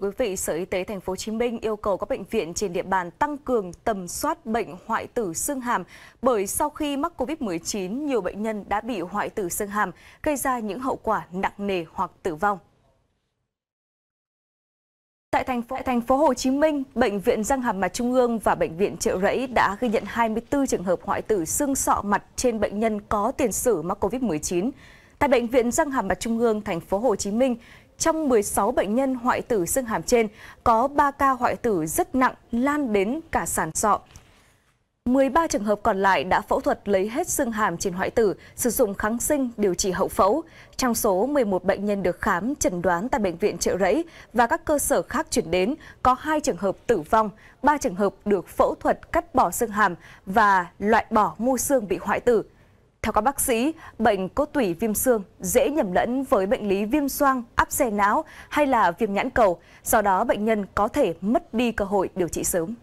thưa quý vị, Sở Y tế Thành phố Hồ Chí Minh yêu cầu các bệnh viện trên địa bàn tăng cường tầm soát bệnh hoại tử xương hàm bởi sau khi mắc Covid-19, nhiều bệnh nhân đã bị hoại tử xương hàm gây ra những hậu quả nặng nề hoặc tử vong. Tại thành phố, tại thành phố Hồ Chí Minh, Bệnh viện Răng hàm mặt Trung ương và Bệnh viện Trợ Rẫy đã ghi nhận 24 trường hợp hoại tử xương sọ mặt trên bệnh nhân có tiền sử mắc COVID-19. Tại Bệnh viện Răng hàm mặt Trung ương, thành phố Hồ Chí Minh, trong 16 bệnh nhân hoại tử xương hàm trên, có 3 ca hoại tử rất nặng lan đến cả sản sọ. 13 trường hợp còn lại đã phẫu thuật lấy hết xương hàm trên hoại tử, sử dụng kháng sinh điều trị hậu phẫu. Trong số 11 bệnh nhân được khám chẩn đoán tại bệnh viện Trợ Rẫy và các cơ sở khác chuyển đến, có 2 trường hợp tử vong, 3 trường hợp được phẫu thuật cắt bỏ xương hàm và loại bỏ mô xương bị hoại tử. Theo các bác sĩ, bệnh cốt tủy viêm xương dễ nhầm lẫn với bệnh lý viêm xoang, áp xe não hay là viêm nhãn cầu, do đó bệnh nhân có thể mất đi cơ hội điều trị sớm.